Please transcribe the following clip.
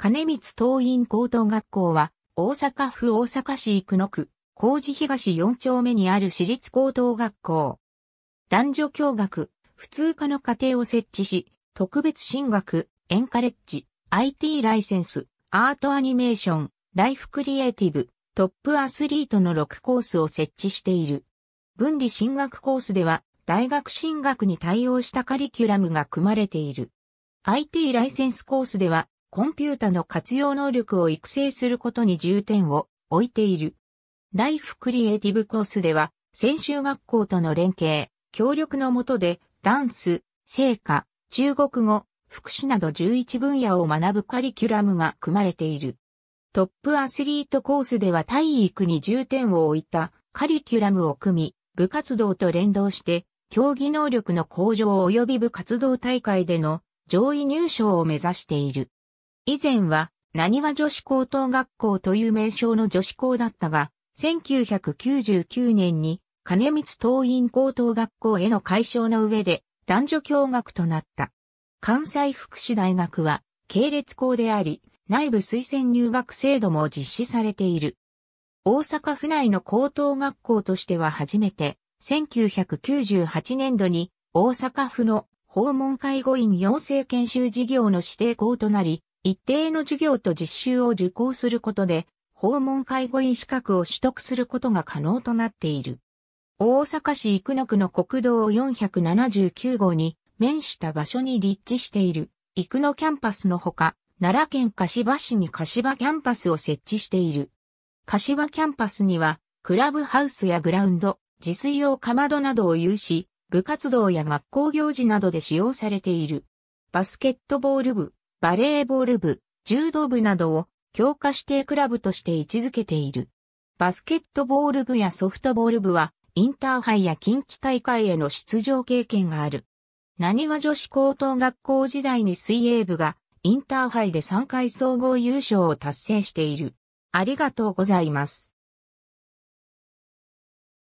金光東院高等学校は、大阪府大阪市生野区、工事東4丁目にある私立高等学校。男女共学、普通科の課程を設置し、特別進学、エンカレッジ、IT ライセンス、アートアニメーション、ライフクリエイティブ、トップアスリートの6コースを設置している。分離進学コースでは、大学進学に対応したカリキュラムが組まれている。IT ライセンスコースでは、コンピュータの活用能力を育成することに重点を置いている。ライフクリエイティブコースでは、専修学校との連携、協力のもとで、ダンス、聖果、中国語、福祉など11分野を学ぶカリキュラムが組まれている。トップアスリートコースでは体育に重点を置いたカリキュラムを組み、部活動と連動して、競技能力の向上及び部活動大会での上位入賞を目指している。以前は、何は女子高等学校という名称の女子校だったが、1999年に、金光東院高等学校への解消の上で、男女共学となった。関西福祉大学は、系列校であり、内部推薦入学制度も実施されている。大阪府内の高等学校としては初めて、1998年度に大阪府の訪問介護員養成研修事業の指定校となり、一定の授業と実習を受講することで、訪問介護員資格を取得することが可能となっている。大阪市生野区の国道479号に面した場所に立地している生野キャンパスのほか、奈良県柏市に柏キャンパスを設置している。柏キャンパスには、クラブハウスやグラウンド、自炊用かまどなどを有し、部活動や学校行事などで使用されている。バスケットボール部、バレーボール部、柔道部などを強化指定クラブとして位置づけている。バスケットボール部やソフトボール部は、インターハイや近畿大会への出場経験がある。何は女子高等学校時代に水泳部がインターハイで3回総合優勝を達成している。ありがとうございます。